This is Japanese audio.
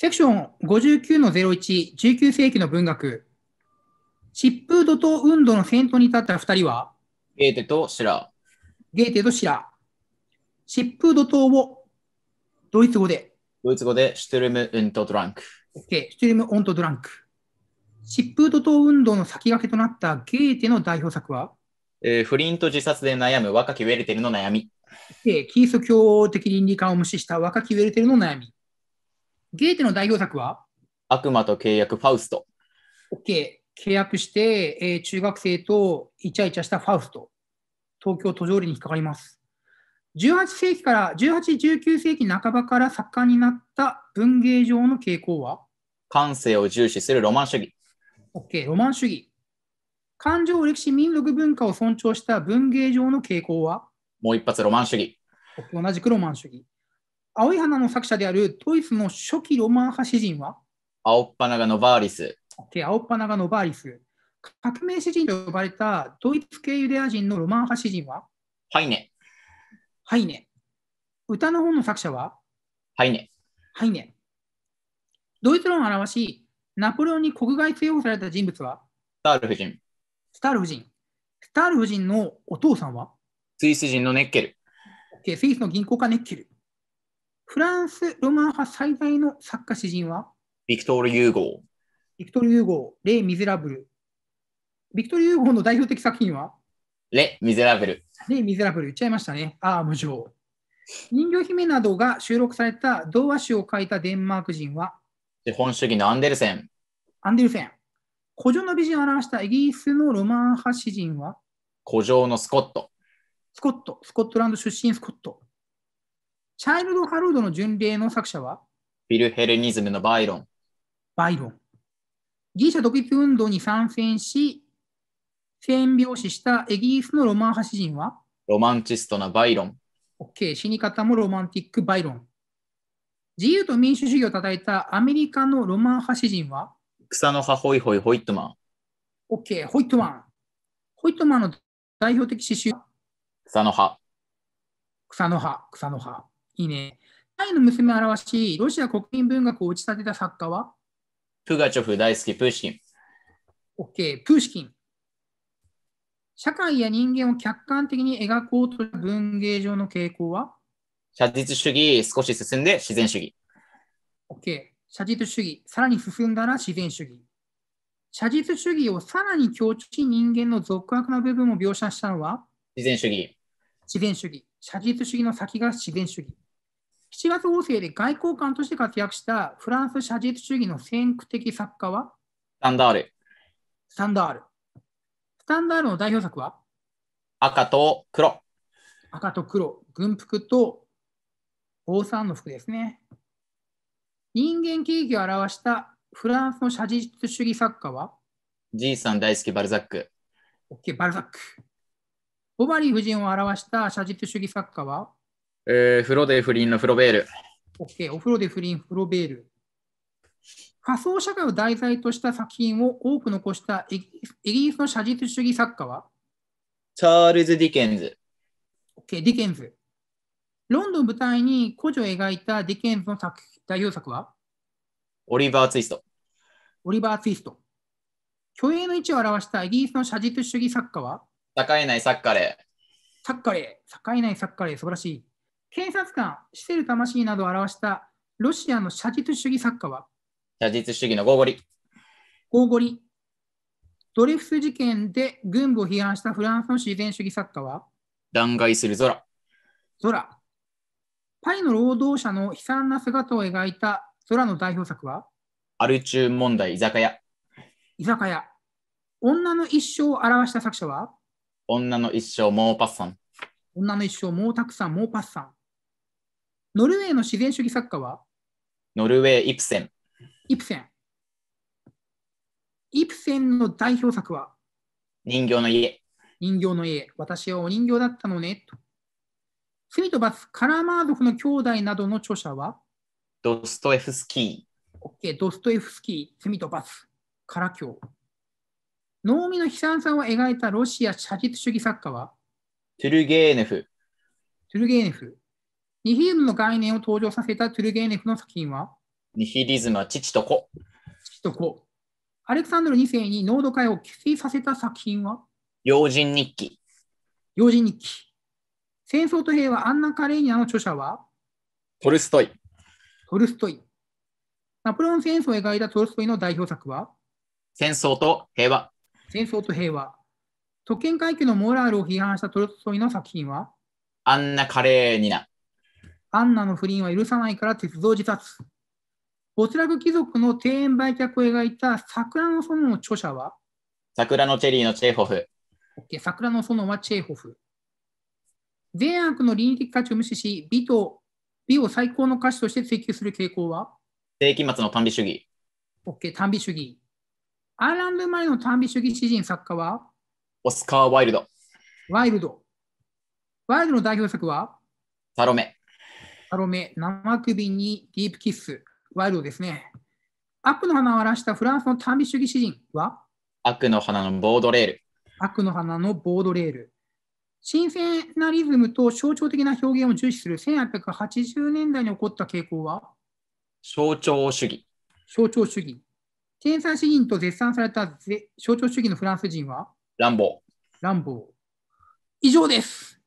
セクション59の01、19世紀の文学。疾風怒涛運動の先頭に立った二人はゲーテとシラゲーテとシラ疾風怒涛をドイツ語で。ドイツ語でシュトルム・ウント・ドランク。ケー、シュトルム・オント・ドランク。疾風怒涛運動の先駆けとなったゲーテの代表作は、えー、不倫と自殺で悩む若きウェルテルの悩み。o キリスト教的倫理観を無視した若きウェルテルの悩み。ゲーテの代表作は悪魔と契約ファウスト。OK。契約して、えー、中学生とイチャイチャしたファウスト。東京都上理に引っかかります。18世紀から、18、19世紀半ばから盛んになった文芸上の傾向は感性を重視するロマン主義。OK、ロマン主義。感情、歴史、民族文化を尊重した文芸上の傾向はもう一発ロマン主義。同じくロマン主義。青い花の作者であるドイツの初期ロマン派詩人は青っ鼻がノバーリス。で、青っ鼻がノバーリス。革命詩人と呼ばれたドイツ系ユダヤ人のロマン派詩人はハイネ。ハイネ。歌の本の作者はハイネ。ハイネ。ドイツ論を表し、ナポレオンに国外追放された人物はスタール夫人。スタール夫人。スタール夫人のお父さんはスイス人のネッケル。スイスの銀行家ネッケル。フランスロマン派最大の作家詩人はビクトール・ユーゴー。ビクトール・ユーゴー、レイ・ミゼラブル。ビクトール・ユーゴーの代表的作品はレ・ミゼラブル。レ・ミゼラブル、言っちゃいましたね。ああ、無情。人魚姫などが収録された童話集を書いたデンマーク人は資本主義のアンデルセン。アンデルセン。古城の美人を表したイギリスのロマン派詩人は古城のスコット。スコット、スコットランド出身スコット。チャイルド・ハロードの巡礼の作者はィルヘルニズムのバイロン。バイロン。ギリシャ独立運動に参戦し、戦病死したイギリスのロマン派詩人はロマンチストなバイロン。OK、死に方もロマンティック・バイロン。自由と民主主義を称えたアメリカのロマン派詩人は草の葉ホイホイホイットマン。OK、ホイットマン。ホイットマンの代表的詩集草の葉。草の葉、草の葉。いいね。タイの娘を表し、ロシア国民文学を打ち立てた作家はプガチョフ大好き、プーシキン。ケー、プーシキン。社会や人間を客観的に描こうとした文芸上の傾向は写実主義、少し進んで自然主義。ケー、写実主義、さらに進んだら自然主義。写実主義をさらに強調し人間の俗悪な部分を描写したのは自然主義。自然主義。写実主義の先が自然主義。7月合成で外交官として活躍したフランス写実主義の先駆的作家はスタンダール。スタンダール。スタンダールの代表作は赤と黒。赤と黒。軍服と王さんの服ですね。人間景気を表したフランスの写実主義作家はじいさん大好きバルザック。オッケー、バルザック。オバリー夫人を表した写実主義作家はえー、風呂で不倫のフロベール。ケー、お風呂で不倫、フロベール。仮想社会を題材とした作品を多く残したイギリスの写実主義作家はチャールズ・ディケンズ。ディケンズ。ロンドン舞台に古女を描いたディケンズの作代表作はオリバー・ツイスト。オリバー・ツイスト。虚栄の位置を表したイギリスの写実主義作家は栄えないサッカレー。サッカレー。栄えないサッカレー、素晴らしい。警察官、シセル魂などを表したロシアの写実主義作家は写実主義のゴーゴリ。ゴーゴリ。ドリフス事件で軍部を批判したフランスの自然主義作家は断崖する空。空。パリの労働者の悲惨な姿を描いた空の代表作はアルチュー問題居酒屋。居酒屋。女の一生を表した作者は女の一生、モーパッサン。女の一生、モータクさん、モーパッサン。ノルウェーの自然主義作家はノルウェー・イプセン。イプセン。イプセンの代表作は人形の家。人形の家。私はお人形だったのね。と。罪と罰、カラマーゾフの兄弟などの著者はドストエフスキー。OK、ドストエフスキー、罪と罰、カラ教。農民の悲惨さを描いたロシア写実主義作家はトゥルゲーネフ。トゥルゲーネフ。ニヒリズムの概念を登場させたトゥルゲーネフの作品はニヒリズムは父と子。父と子。アレクサンドル2世に濃度化を寄生させた作品は用人日記。用人日記。戦争と平和アンナ・カレーニャの著者はトルストイ。トルストイ。ナポレオン戦争を描いたトルストイの代表作は戦争と平和。戦争と平和。特権階級のモラルを批判したトルストイの作品はアンナ・カレーニナ。アンナの不倫は許さないから鉄道自殺。没落貴族の庭園売却を描いた桜の園の著者は桜のチェリーのチェーホフ。OK、桜の園はチェーホフ。善悪の倫理的価値を無視し、美と美を最高の価値として追求する傾向は世紀末の短美主義。OK、短美主義。アーランド生まれの短美主義詩人作家はオスカー・ワイルド。ワイルド。ワイルドの代表作はサロメ。アロメ、生首にディープキッス、ワイルドですね。悪の花を荒らしたフランスの短美主義詩人は悪の花のボードレール。悪の花のボードレール。新鮮なリズムと象徴的な表現を重視する1880年代に起こった傾向は象徴主義。象徴主義。天才詩人と絶賛された象徴主義のフランス人は乱暴。乱暴。以上です。